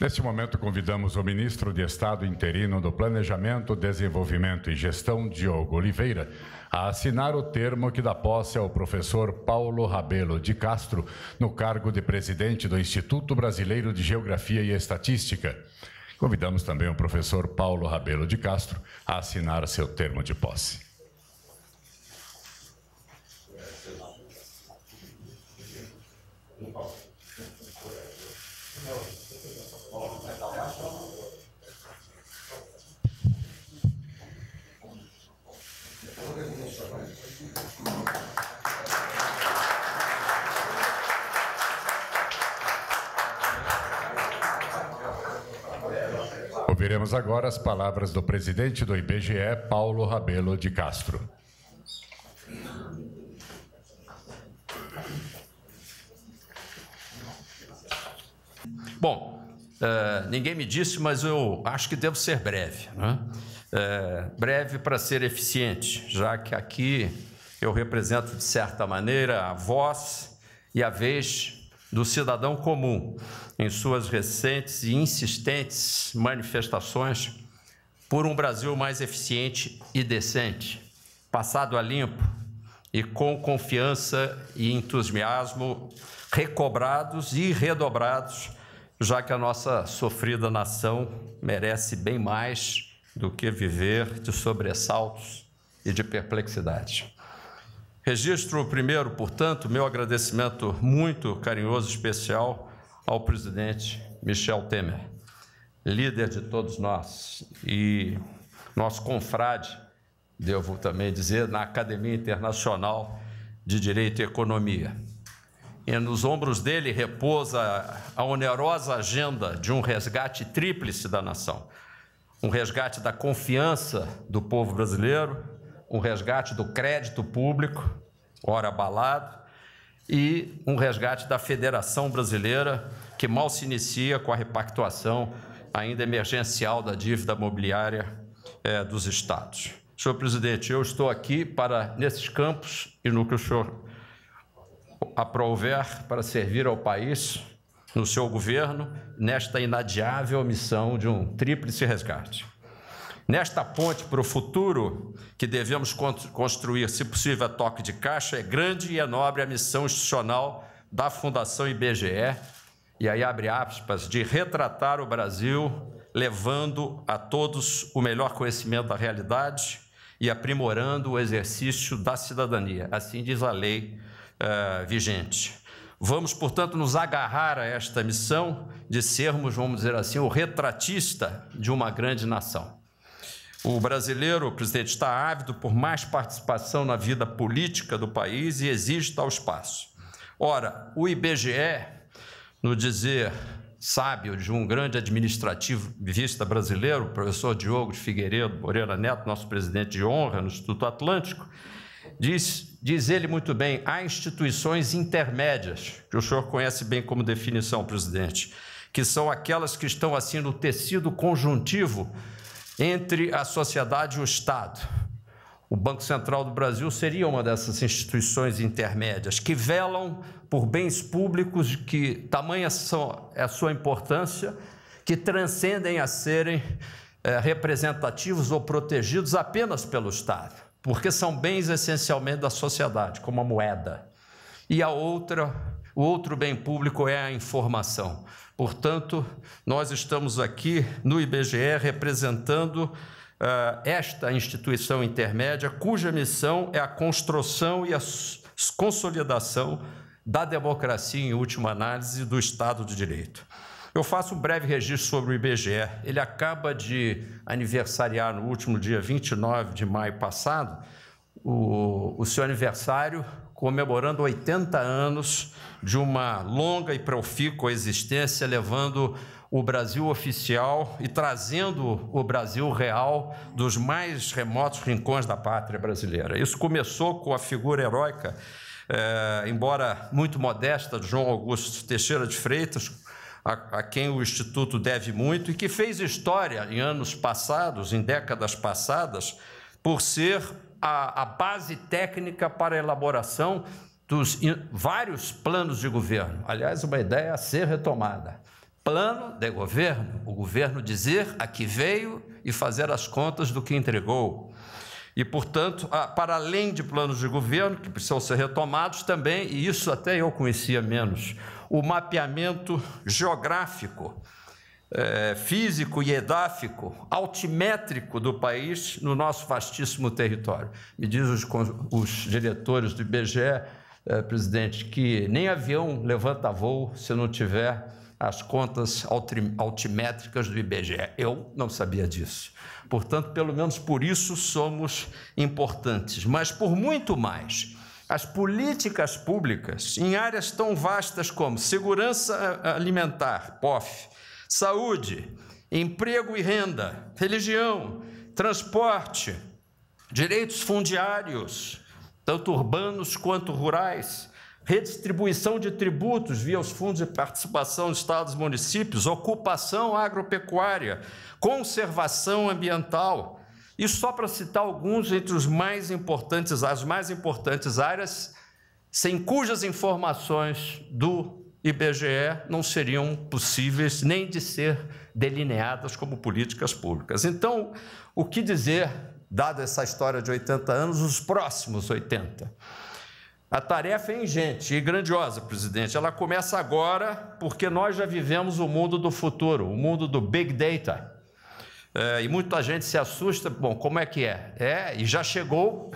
Neste momento, convidamos o ministro de Estado interino do Planejamento, Desenvolvimento e Gestão, Diogo Oliveira, a assinar o termo que dá posse ao professor Paulo Rabelo de Castro no cargo de presidente do Instituto Brasileiro de Geografia e Estatística. Convidamos também o professor Paulo Rabelo de Castro a assinar seu termo de posse. Ouviremos agora as palavras do presidente do IBGE, Paulo Rabelo de Castro. Bom, eh, ninguém me disse, mas eu acho que devo ser breve. Né? Eh, breve para ser eficiente, já que aqui eu represento, de certa maneira, a voz e a vez do cidadão comum em suas recentes e insistentes manifestações por um Brasil mais eficiente e decente, passado a limpo e com confiança e entusiasmo recobrados e redobrados já que a nossa sofrida nação merece bem mais do que viver de sobressaltos e de perplexidade. Registro primeiro, portanto, meu agradecimento muito carinhoso especial ao presidente Michel Temer, líder de todos nós e nosso confrade, devo também dizer, na Academia Internacional de Direito e Economia e nos ombros dele repousa a onerosa agenda de um resgate tríplice da nação: um resgate da confiança do povo brasileiro, um resgate do crédito público, ora abalado, e um resgate da Federação Brasileira, que mal se inicia com a repactuação ainda emergencial da dívida mobiliária é, dos estados. Senhor presidente, eu estou aqui para, nesses campos e no que o senhor aprover para servir ao país no seu governo nesta inadiável missão de um tríplice resgate. Nesta ponte para o futuro que devemos construir, se possível, a toque de caixa, é grande e é nobre a missão institucional da Fundação IBGE, e aí abre aspas, de retratar o Brasil, levando a todos o melhor conhecimento da realidade e aprimorando o exercício da cidadania. Assim diz a lei uh, ah, vigente. Vamos, portanto, nos agarrar a esta missão de sermos, vamos dizer assim, o retratista de uma grande nação. O brasileiro, o presidente, está ávido por mais participação na vida política do país e exige tal espaço. Ora, o IBGE, no dizer sábio de um grande administrativista brasileiro, o professor Diogo de Figueiredo Moreira Neto, nosso presidente de honra no Instituto Atlântico, diz diz ele muito bem, há instituições intermédias, que o senhor conhece bem como definição, presidente, que são aquelas que estão assim no tecido conjuntivo entre a sociedade e o Estado. O Banco Central do Brasil seria uma dessas instituições intermédias que velam por bens públicos de que tamanha é a sua importância, que transcendem a serem é, representativos ou protegidos apenas pelo Estado porque são bens essencialmente da sociedade, como a moeda. E a outra, o outro bem público é a informação. Portanto, nós estamos aqui no IBGE representando uh, esta instituição intermédia, cuja missão é a construção e a consolidação da democracia, em última análise, do Estado de Direito. Eu faço um breve registro sobre o IBGE. Ele acaba de aniversariar no último dia 29 de maio passado, o, o seu aniversário, comemorando 80 anos de uma longa e profícua existência, levando o Brasil oficial e trazendo o Brasil real dos mais remotos rincões da pátria brasileira. Isso começou com a figura heróica, eh, embora muito modesta, de João Augusto Teixeira de Freitas, a, a quem o Instituto deve muito e que fez história em anos passados, em décadas passadas, por ser a, a base técnica para a elaboração dos vários planos de governo. Aliás, uma ideia a ser retomada. Plano de governo, o governo dizer a que veio e fazer as contas do que entregou. E, portanto, para além de planos de governo, que precisam ser retomados também, e isso até eu conhecia menos, o mapeamento geográfico, é, físico e edáfico, altimétrico do país no nosso vastíssimo território. Me diz os, os diretores do IBGE, é, presidente, que nem avião levanta voo se não tiver as contas altimétricas do IBGE. Eu não sabia disso. Portanto, pelo menos por isso somos importantes, mas por muito mais as políticas públicas em áreas tão vastas como segurança eh, alimentar, POF, saúde, emprego e renda, religião, transporte, direitos fundiários, tanto urbanos quanto rurais, redistribuição de tributos via os fundos de participação de estados e municípios, ocupação agropecuária, conservação ambiental, e só para citar alguns entre os mais importantes, as mais importantes áreas, sem cujas informações do IBGE não seriam possíveis nem de ser delineadas como políticas públicas. Então, o que dizer, dada essa história de 80 anos, os próximos 80? A tarefa é ingente e grandiosa, presidente. Ela começa agora porque nós já vivemos o mundo do futuro, o mundo do Big Data é, e muita gente se assusta, bom, como é que é? É, e já chegou,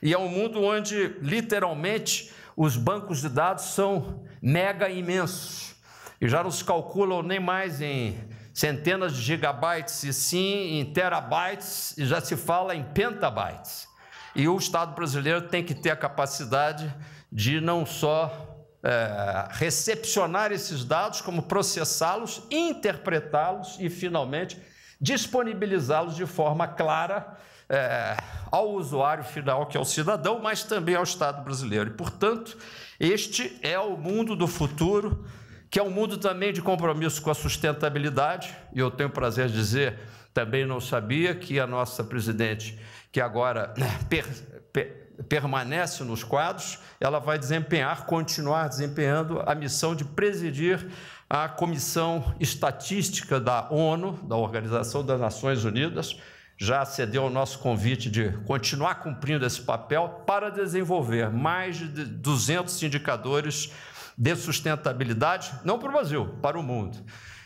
e é um mundo onde literalmente os bancos de dados são mega imensos, e já não se calculam nem mais em centenas de gigabytes, e sim em terabytes, e já se fala em pentabytes. E o Estado brasileiro tem que ter a capacidade de não só é, recepcionar esses dados, como processá-los, interpretá-los e, finalmente, disponibilizá-los de forma clara é, ao usuário final, que é o cidadão, mas também ao Estado brasileiro. E, portanto, este é o mundo do futuro, que é um mundo também de compromisso com a sustentabilidade, e eu tenho o prazer de dizer, também não sabia que a nossa presidente, que agora né, per, per, permanece nos quadros, ela vai desempenhar, continuar desempenhando a missão de presidir a Comissão Estatística da ONU, da Organização das Nações Unidas, já acedeu ao nosso convite de continuar cumprindo esse papel para desenvolver mais de 200 indicadores de sustentabilidade, não para o Brasil, para o mundo.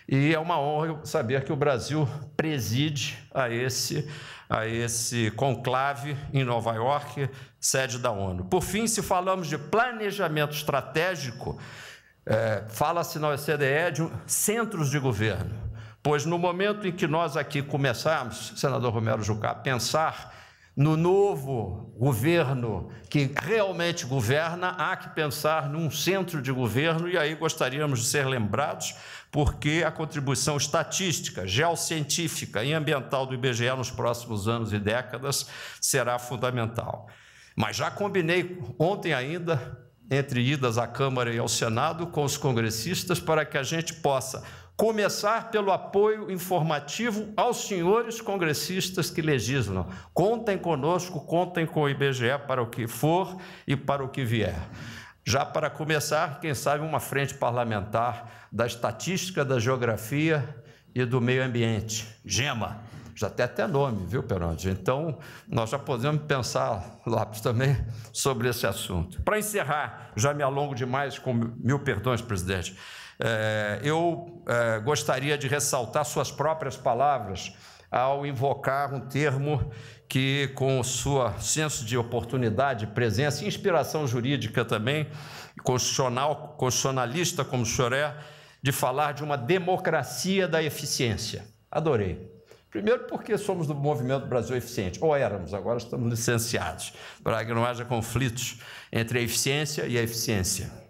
E é uma honra saber que o Brasil preside a esse a esse conclave em Nova York, sede da ONU. Por fim, se falamos de planejamento estratégico, é, fala-se na OECDE de centros de governo, pois no momento em que nós aqui começarmos, senador Romero Jucá, a pensar no novo governo que realmente governa, há que pensar num centro de governo, e aí gostaríamos de ser lembrados, porque a contribuição estatística, geocientífica e ambiental do IBGE nos próximos anos e décadas será fundamental. Mas já combinei ontem ainda, entre idas à Câmara e ao Senado, com os congressistas, para que a gente possa começar pelo apoio informativo aos senhores congressistas que legislam. Contem conosco, contem com o IBGE para o que for e para o que vier. Já para começar, quem sabe uma frente parlamentar da estatística, da geografia e do meio ambiente. GEMA. Já tem até nome, viu, Peronte? Então, nós já podemos pensar, Lápis, também sobre esse assunto. Para encerrar, já me alongo demais, com mil perdões, presidente. É, eu é, gostaria de ressaltar suas próprias palavras ao invocar um termo que, com seu senso de oportunidade, presença e inspiração jurídica também, constitucional, constitucionalista como o senhor é, de falar de uma democracia da eficiência. Adorei. Primeiro, porque somos do movimento Brasil Eficiente, ou éramos, agora estamos licenciados, para que não haja conflitos entre a eficiência e a eficiência.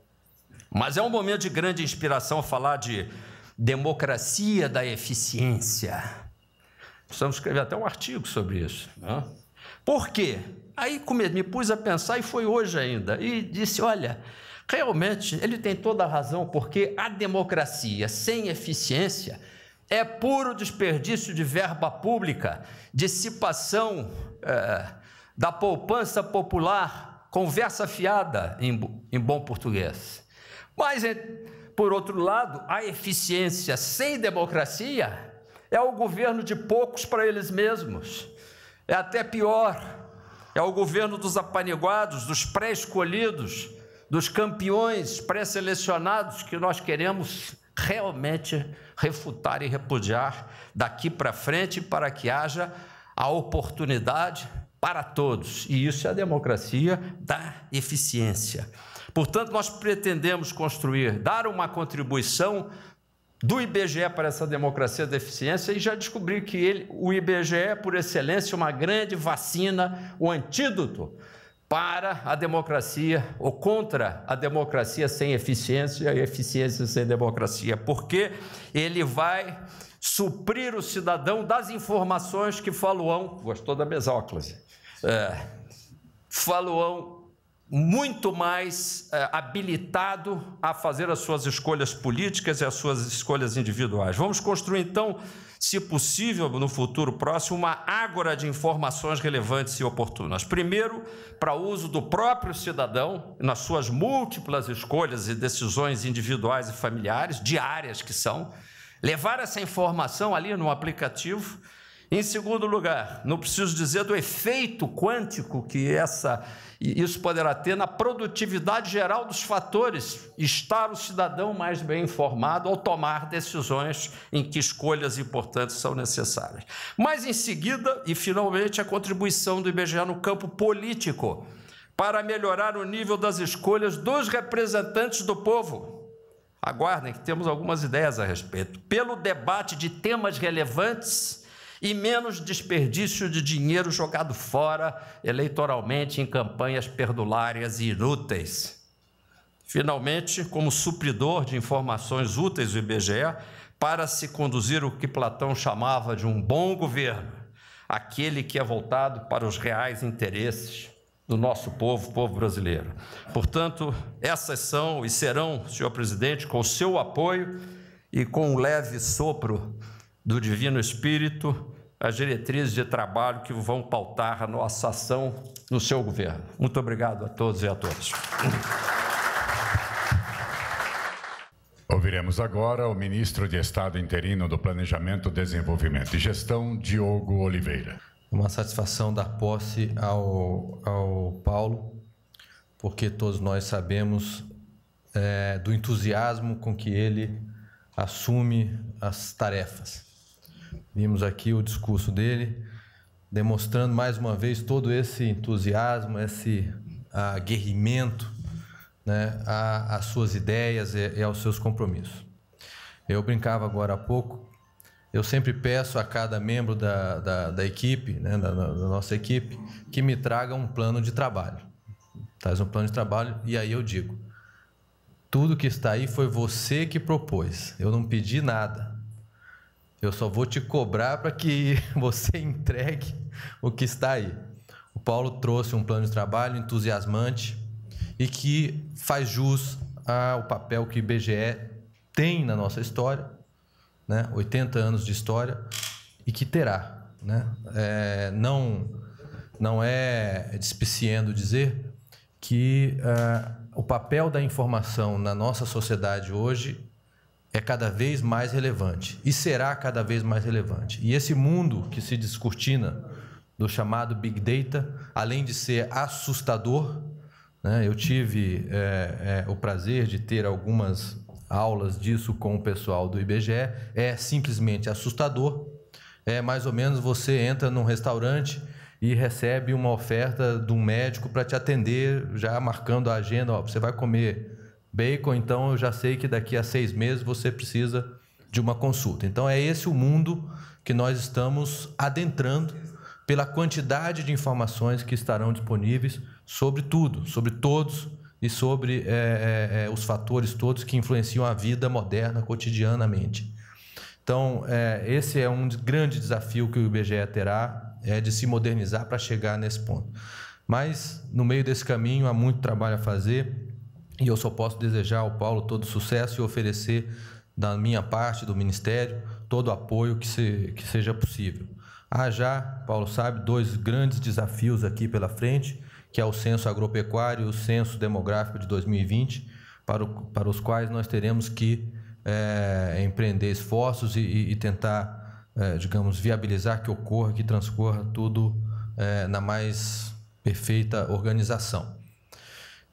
Mas é um momento de grande inspiração falar de democracia da eficiência. Precisamos escrever até um artigo sobre isso. Né? Por quê? Aí me pus a pensar, e foi hoje ainda, e disse: olha, realmente ele tem toda a razão, porque a democracia sem eficiência é puro desperdício de verba pública, dissipação é, da poupança popular, conversa fiada, em, em bom português. Mas, é, por outro lado, a eficiência sem democracia é o governo de poucos para eles mesmos. É até pior. É o governo dos apaniguados, dos pré-escolhidos, dos campeões pré-selecionados que nós queremos realmente refutar e repudiar daqui para frente para que haja a oportunidade para todos. E isso é a democracia da eficiência. Portanto, nós pretendemos construir, dar uma contribuição do IBGE para essa democracia da eficiência e já descobri que ele, o IBGE é, por excelência, uma grande vacina, o um antídoto para a democracia ou contra a democracia sem eficiência e a eficiência sem democracia, porque ele vai suprir o cidadão das informações que Faluão, gostou da mesóclase, é, Faluão muito mais é, habilitado a fazer as suas escolhas políticas e as suas escolhas individuais. Vamos construir, então, se possível, no futuro próximo, uma ágora de informações relevantes e oportunas. Primeiro, para uso do próprio cidadão, nas suas múltiplas escolhas e decisões individuais e familiares, diárias que são, levar essa informação ali no aplicativo em segundo lugar, não preciso dizer do efeito quântico que essa, isso poderá ter na produtividade geral dos fatores, estar o cidadão mais bem informado ao tomar decisões em que escolhas importantes são necessárias. Mas em seguida, e finalmente, a contribuição do IBGE no campo político para melhorar o nível das escolhas dos representantes do povo. Aguardem que temos algumas ideias a respeito. Pelo debate de temas relevantes e menos desperdício de dinheiro jogado fora eleitoralmente em campanhas perdulárias e inúteis. Finalmente, como supridor de informações úteis do IBGE, para se conduzir o que Platão chamava de um bom governo, aquele que é voltado para os reais interesses do nosso povo, povo brasileiro. Portanto, essas são e serão, senhor presidente, com o seu apoio e com o um leve sopro do Divino Espírito, as diretrizes de trabalho que vão pautar a nossa ação no seu governo. Muito obrigado a todos e a todas. Ouviremos agora o ministro de Estado interino do Planejamento, Desenvolvimento e Gestão, Diogo Oliveira. Uma satisfação dar posse ao, ao Paulo, porque todos nós sabemos é, do entusiasmo com que ele assume as tarefas. Vimos aqui o discurso dele, demonstrando mais uma vez todo esse entusiasmo, esse ah, aguerrimento né, às suas ideias e, e aos seus compromissos. Eu brincava agora há pouco, eu sempre peço a cada membro da, da, da equipe, né, da, da, nossa equipe, que me traga um plano de trabalho. Traz um plano de trabalho e aí eu digo: tudo que está aí foi você que propôs, eu não pedi nada. Eu só vou te cobrar para que você entregue o que está aí. O Paulo trouxe um plano de trabalho entusiasmante e que faz jus ao papel que o IBGE tem na nossa história, né? 80 anos de história e que terá, né? É, não não é despiciando dizer que uh, o papel da informação na nossa sociedade hoje é cada vez mais relevante e será cada vez mais relevante. E esse mundo que se descortina do chamado Big Data, além de ser assustador, né? eu tive é, é, o prazer de ter algumas aulas disso com o pessoal do IBGE, é simplesmente assustador. É mais ou menos você entra num restaurante e recebe uma oferta de um médico para te atender, já marcando a agenda, ó, você vai comer Bacon, então eu já sei que daqui a seis meses você precisa de uma consulta. Então é esse o mundo que nós estamos adentrando pela quantidade de informações que estarão disponíveis sobre tudo, sobre todos e sobre é, é, é os fatores todos que influenciam a vida moderna cotidianamente. Então, é, esse é um grande desafio que o IBGE terá, é de se modernizar para chegar nesse ponto. Mas, no meio desse caminho, há muito trabalho a fazer. E eu só posso desejar ao Paulo todo sucesso e oferecer da minha parte, do Ministério, todo o apoio que, se, que seja possível. Há ah, já, Paulo sabe, dois grandes desafios aqui pela frente, que é o censo agropecuário e o censo demográfico de 2020, para, o, para os quais nós teremos que é, empreender esforços e, e tentar, é, digamos, viabilizar que ocorra, que transcorra tudo é, na mais perfeita organização.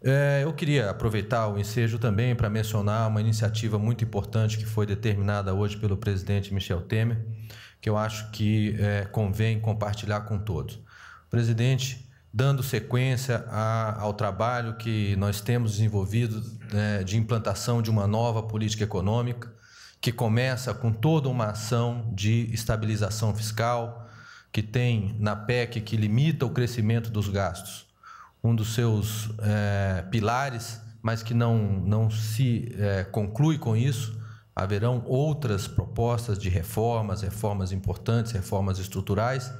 É, eu queria aproveitar o ensejo também para mencionar uma iniciativa muito importante que foi determinada hoje pelo presidente Michel Temer, que eu acho que é, convém compartilhar com todos. presidente, dando sequência a, ao trabalho que nós temos desenvolvido né, de implantação de uma nova política econômica, que começa com toda uma ação de estabilização fiscal, que tem na PEC que limita o crescimento dos gastos um dos seus é, pilares, mas que não, não se é, conclui com isso. Haverão outras propostas de reformas, reformas importantes, reformas estruturais,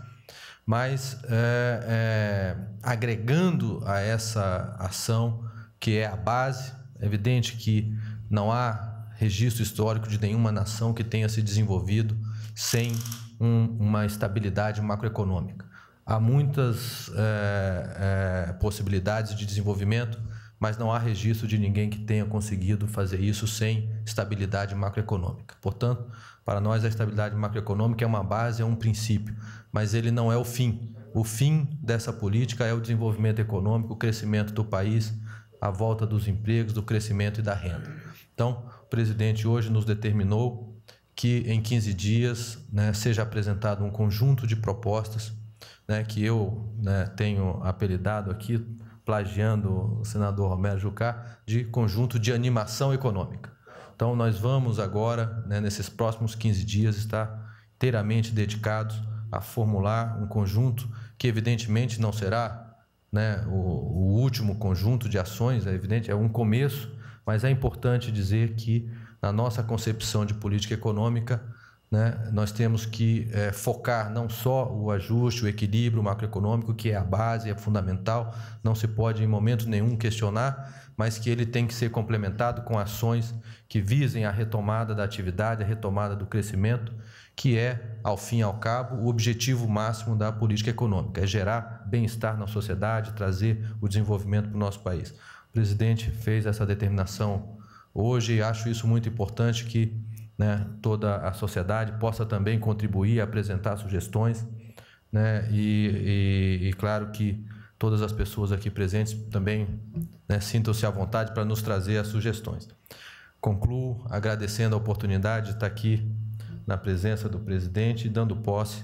mas é, é, agregando a essa ação que é a base, é evidente que não há registro histórico de nenhuma nação que tenha se desenvolvido sem um, uma estabilidade macroeconômica há muitas é, é, possibilidades de desenvolvimento, mas não há registro de ninguém que tenha conseguido fazer isso sem estabilidade macroeconômica. Portanto, para nós, a estabilidade macroeconômica é uma base, é um princípio, mas ele não é o fim. O fim dessa política é o desenvolvimento econômico, o crescimento do país, a volta dos empregos, do crescimento e da renda. Então, o presidente hoje nos determinou que em 15 dias né, seja apresentado um conjunto de propostas né, que eu né, tenho apelidado aqui, plagiando o senador Romero Jucá, de conjunto de animação econômica. Então, nós vamos agora, né, nesses próximos 15 dias, estar inteiramente dedicados a formular um conjunto que, evidentemente, não será né, o, o último conjunto de ações, é evidente, é um começo, mas é importante dizer que, na nossa concepção de política econômica, né? Nós temos que é, focar não só o ajuste, o equilíbrio macroeconômico, que é a base, é fundamental, não se pode em momento nenhum questionar, mas que ele tem que ser complementado com ações que visem a retomada da atividade, a retomada do crescimento, que é, ao fim e ao cabo, o objetivo máximo da política econômica, é gerar bem-estar na sociedade, trazer o desenvolvimento para o nosso país. O presidente fez essa determinação hoje e acho isso muito importante que né, toda a sociedade possa também contribuir, apresentar sugestões, né, e, e, e claro que todas as pessoas aqui presentes também né, sintam-se à vontade para nos trazer as sugestões. Concluo agradecendo a oportunidade de estar aqui na presença do presidente e dando posse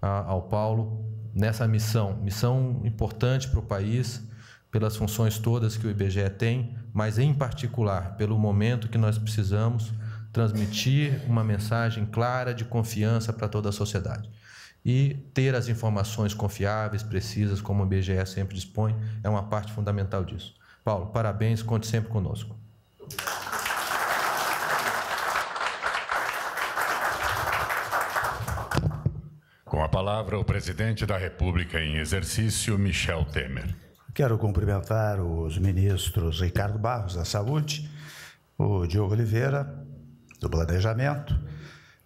a, ao Paulo nessa missão, missão importante para o país, pelas funções todas que o IBGE tem, mas em particular pelo momento que nós precisamos transmitir uma mensagem clara de confiança para toda a sociedade. E ter as informações confiáveis, precisas, como o IBGE sempre dispõe, é uma parte fundamental disso. Paulo, parabéns, conte sempre conosco. Com a palavra, o presidente da República em exercício, Michel Temer. Quero cumprimentar os ministros Ricardo Barros, da Saúde, o Diogo Oliveira, do Planejamento,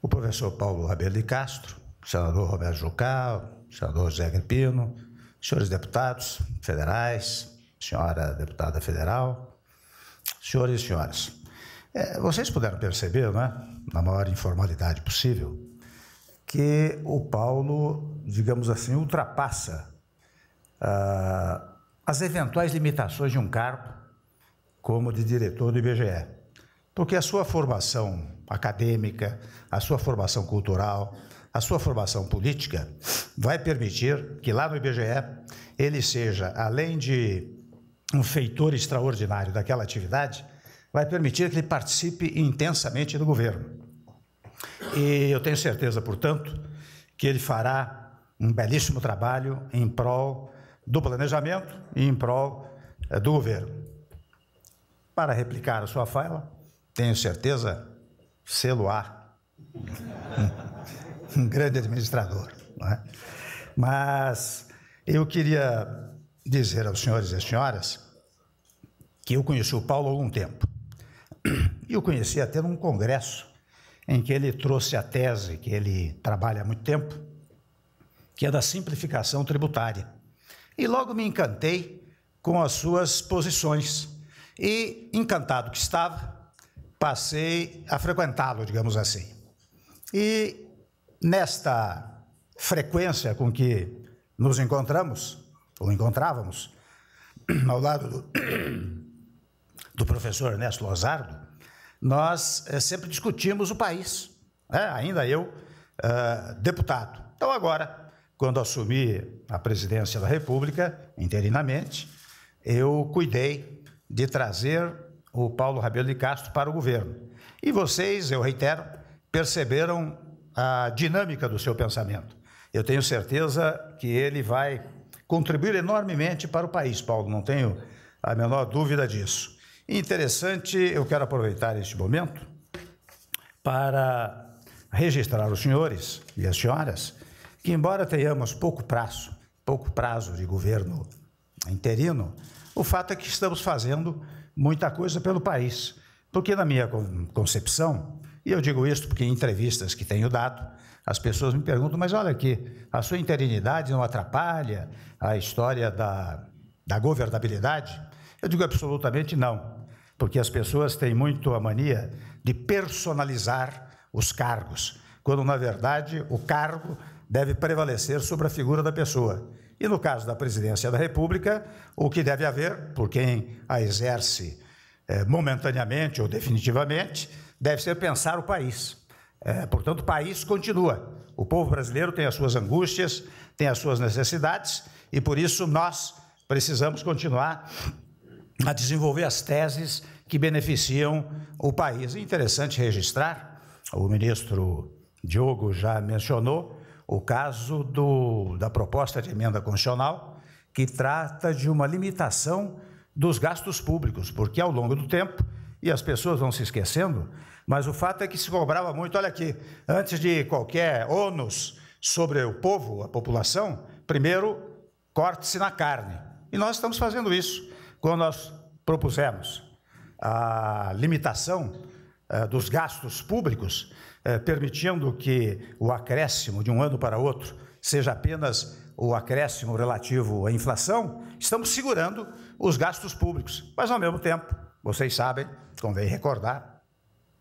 o professor Paulo Rabelo de Castro, o senador Roberto Jucá, o senador José Agripino, senhores deputados federais, senhora deputada federal, senhores e senhoras. É, vocês puderam perceber, né, na maior informalidade possível, que o Paulo, digamos assim, ultrapassa ah, as eventuais limitações de um cargo como de diretor do IBGE. Porque a sua formação acadêmica, a sua formação cultural, a sua formação política vai permitir que lá no IBGE ele seja, além de um feitor extraordinário daquela atividade, vai permitir que ele participe intensamente do governo. E eu tenho certeza, portanto, que ele fará um belíssimo trabalho em prol do planejamento e em prol eh, do governo. Para replicar a sua fala, tenho certeza, celular. um grande administrador. Não é? Mas eu queria dizer aos senhores e senhoras que eu conheci o Paulo há algum tempo. E o conheci até num congresso em que ele trouxe a tese que ele trabalha há muito tempo, que é da simplificação tributária. E logo me encantei com as suas posições. E, encantado que estava, passei a frequentá-lo, digamos assim. E nesta frequência com que nos encontramos, ou encontrávamos, ao lado do, do professor Ernesto Lozardo, nós é, sempre discutimos o país, né? ainda eu, é, deputado. Então, agora, quando assumi a presidência da República, interinamente, eu cuidei de trazer o Paulo Rabelo de Castro para o governo. E vocês, eu reitero, perceberam a dinâmica do seu pensamento. Eu tenho certeza que ele vai contribuir enormemente para o país, Paulo, não tenho a menor dúvida disso. Interessante, eu quero aproveitar este momento para registrar os senhores e as senhoras que, embora tenhamos pouco prazo, pouco prazo de governo interino, o fato é que estamos fazendo muita coisa pelo país. Porque, na minha concepção, e eu digo isso porque em entrevistas que tenho dado, as pessoas me perguntam, mas olha aqui, a sua interinidade não atrapalha a história da, da governabilidade? Eu digo absolutamente não, porque as pessoas têm muito a mania de personalizar os cargos, quando, na verdade, o cargo deve prevalecer sobre a figura da pessoa. E no caso da presidência da República, o que deve haver, por quem a exerce eh, momentaneamente ou definitivamente, deve ser pensar o país. Eh, portanto, o país continua. O povo brasileiro tem as suas angústias, tem as suas necessidades, e por isso nós precisamos continuar a desenvolver as teses que beneficiam o país. É interessante registrar, o ministro Diogo já mencionou, o caso do, da proposta de emenda constitucional, que trata de uma limitação dos gastos públicos, porque ao longo do tempo, e as pessoas vão se esquecendo, mas o fato é que se cobrava muito, olha aqui, antes de qualquer ônus sobre o povo, a população, primeiro corte-se na carne. E nós estamos fazendo isso quando nós propusemos a limitação eh, dos gastos públicos eh, permitindo que o acréscimo de um ano para outro seja apenas o acréscimo relativo à inflação, estamos segurando os gastos públicos. Mas, ao mesmo tempo, vocês sabem, convém recordar,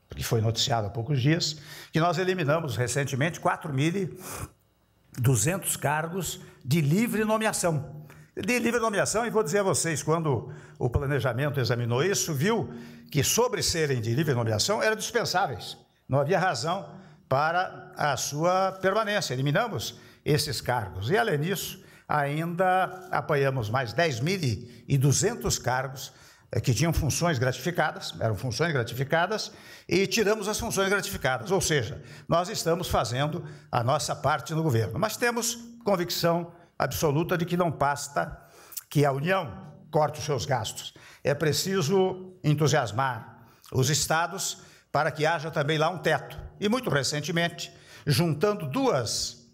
porque foi noticiado há poucos dias, que nós eliminamos recentemente 4.200 cargos de livre nomeação. De livre nomeação, e vou dizer a vocês, quando o planejamento examinou isso, viu que sobre serem de livre nomeação eram dispensáveis não havia razão para a sua permanência. Eliminamos esses cargos. E, além disso, ainda apoiamos mais 10.200 cargos eh, que tinham funções gratificadas, eram funções gratificadas, e tiramos as funções gratificadas. Ou seja, nós estamos fazendo a nossa parte no governo. Mas temos convicção absoluta de que não basta que a União corte os seus gastos. É preciso entusiasmar os estados para que haja também lá um teto. E muito recentemente, juntando duas,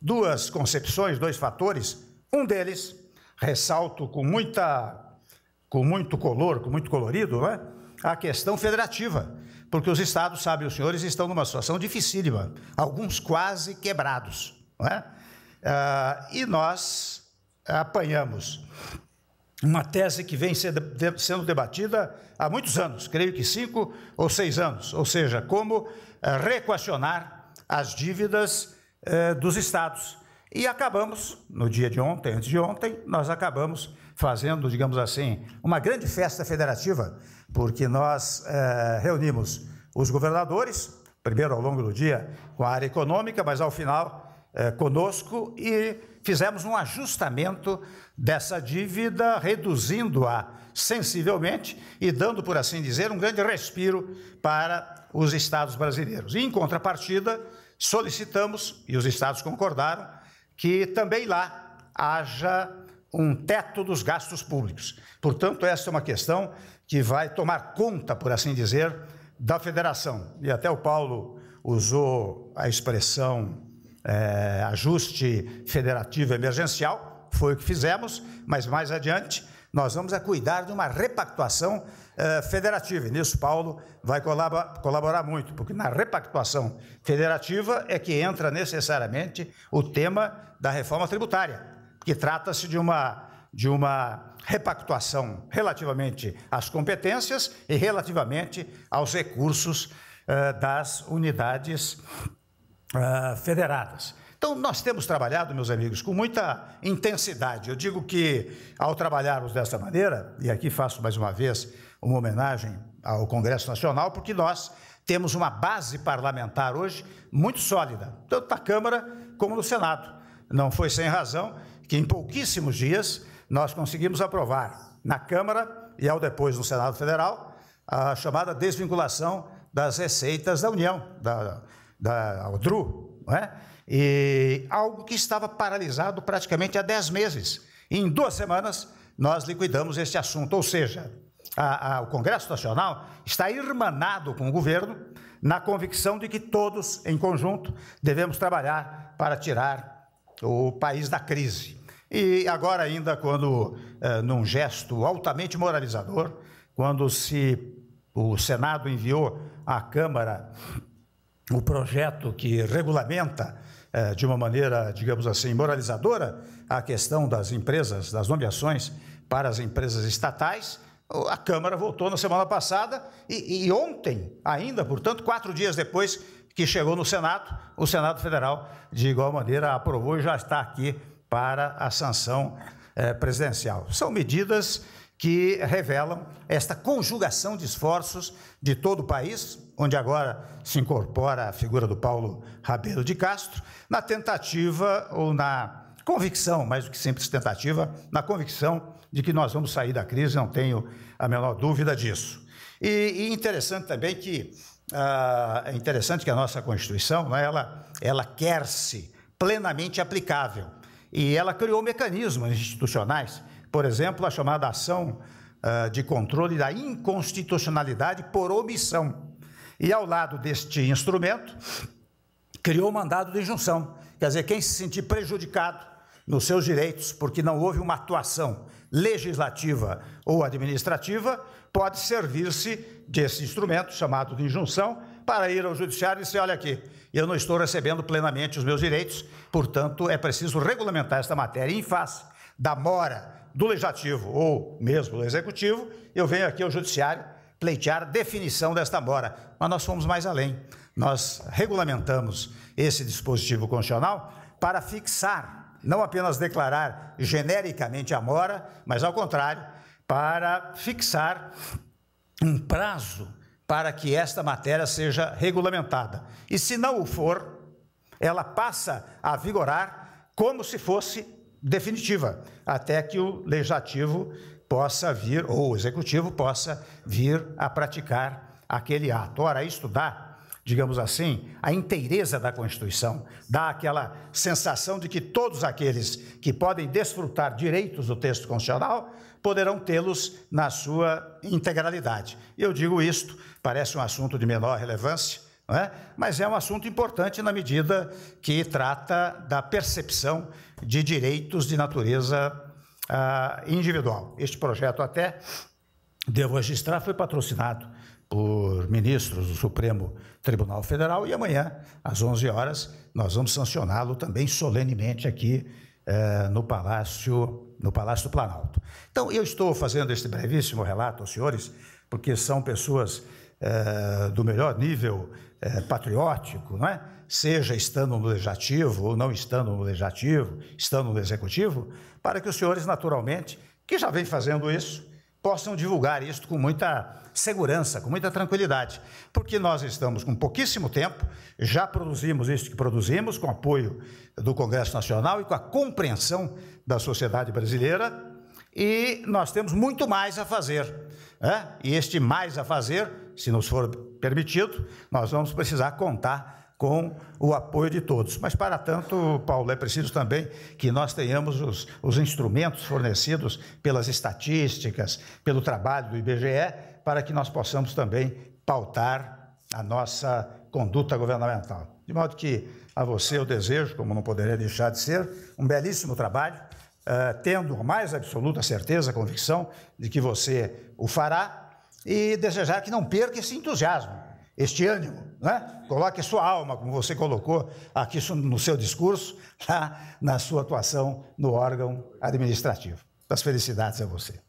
duas concepções, dois fatores, um deles, ressalto com muita com muito color, com muito colorido, não é? a questão federativa, porque os estados, sabem os senhores, estão numa situação dificílima, alguns quase quebrados. Não é? Ah, e nós apanhamos uma tese que vem sendo debatida há muitos anos, creio que cinco ou seis anos, ou seja, como eh, reequacionar as dívidas eh, dos estados. E acabamos, no dia de ontem, antes de ontem, nós acabamos fazendo, digamos assim, uma grande festa federativa, porque nós eh, reunimos os governadores, primeiro ao longo do dia com a área econômica, mas ao final eh, conosco e fizemos um ajustamento dessa dívida, reduzindo-a sensivelmente e dando, por assim dizer, um grande respiro para os estados brasileiros. E, em contrapartida, solicitamos, e os estados concordaram, que também lá haja um teto dos gastos públicos. Portanto, essa é uma questão que vai tomar conta, por assim dizer, da federação. E até o Paulo usou a expressão é, ajuste federativo emergencial, foi o que fizemos, mas mais adiante nós vamos a é cuidar de uma repactuação é, federativa. E nisso, Paulo vai colaborar muito, porque na repactuação federativa é que entra necessariamente o tema da reforma tributária, que trata-se de uma, de uma repactuação relativamente às competências e relativamente aos recursos é, das unidades uh, federadas. Então, nós temos trabalhado, meus amigos, com muita intensidade. Eu digo que, ao trabalharmos dessa maneira, e aqui faço mais uma vez uma homenagem ao Congresso Nacional, porque nós temos uma base parlamentar hoje muito sólida, tanto na Câmara como no Senado. Não foi sem razão que, em pouquíssimos dias, nós conseguimos aprovar na Câmara e, ao depois, no Senado Federal, a chamada desvinculação das receitas da União, da, da Aldru, é? e algo que estava paralisado praticamente há 10 meses. em duas semanas, nós liquidamos esse assunto, ou seja, a, a, o Congresso Nacional está irmanado com o governo na convicção de que todos, em conjunto, devemos trabalhar para tirar o país da crise. E agora, ainda, quando, eh, num gesto altamente moralizador, quando se o Senado enviou à Câmara o projeto que regulamenta eh, de uma maneira, digamos assim, moralizadora a questão das empresas, das nomeações para as empresas estatais. A Câmara votou na semana passada e, e ontem, ainda, portanto, quatro dias depois que chegou no Senado, o Senado Federal, de igual maneira, aprovou e já está aqui para a sanção eh, presidencial. São medidas que revelam esta conjugação de esforços de todo o país, onde agora se incorpora a figura do Paulo Rabelo de Castro, na tentativa ou na convicção, mais do que simples tentativa, na convicção de que nós vamos sair da crise, não tenho a menor dúvida disso. E, e interessante também que ah, é interessante que a nossa Constituição, né, ela, ela quer-se plenamente aplicável e ela criou mecanismos institucionais por exemplo, a chamada ação uh, de controle da inconstitucionalidade por omissão. E ao lado deste instrumento, criou o mandado de injunção. Quer dizer, quem se sentir prejudicado nos seus direitos, porque não houve uma atuação legislativa ou administrativa, pode servir-se desse instrumento chamado de injunção para ir ao judiciário e dizer: olha aqui, eu não estou recebendo plenamente os meus direitos, portanto é preciso regulamentar esta matéria em face da mora do legislativo ou mesmo do executivo, eu venho aqui ao judiciário pleitear definição desta mora. Mas nós fomos mais além. Nós regulamentamos esse dispositivo constitucional para fixar, não apenas declarar genericamente a mora, mas ao contrário, para fixar um prazo para que esta matéria seja regulamentada. E se não o for, ela passa a vigorar como se fosse definitiva, até que o legislativo possa vir, ou o executivo possa vir a praticar aquele ato. Ora, isto dá, digamos assim, a inteireza da Constituição, dá aquela sensação de que todos aqueles que podem desfrutar direitos do texto constitucional poderão tê-los na sua integralidade. Eu digo isto, parece um assunto de menor relevância, é? Mas é um assunto importante na medida que trata da percepção de direitos de natureza ah, individual. Este projeto, até, devo registrar, foi patrocinado por ministros do Supremo Tribunal Federal e amanhã, às 11 horas, nós vamos sancioná-lo também solenemente aqui eh, no Palácio no Palácio do Planalto. Então, eu estou fazendo este brevíssimo relato aos senhores, porque são pessoas é, do melhor nível é, patriótico, não é? seja estando no legislativo ou não estando no legislativo, estando no executivo, para que os senhores, naturalmente, que já vem fazendo isso, possam divulgar isso com muita segurança, com muita tranquilidade, porque nós estamos com pouquíssimo tempo, já produzimos isso que produzimos, com apoio do Congresso Nacional e com a compreensão da sociedade brasileira, e nós temos muito mais a fazer. Né? E este mais a fazer se nos for permitido, nós vamos precisar contar com o apoio de todos. Mas, para tanto, Paulo, é preciso também que nós tenhamos os, os instrumentos fornecidos pelas estatísticas, pelo trabalho do IBGE, para que nós possamos também pautar a nossa conduta governamental. De modo que a você eu desejo, como não poderia deixar de ser, um belíssimo trabalho, uh, tendo a mais absoluta certeza, convicção de que você o fará e desejar que não perca esse entusiasmo, este ânimo. Né? Coloque sua alma, como você colocou aqui no seu discurso, na sua atuação no órgão administrativo. Das felicidades a você.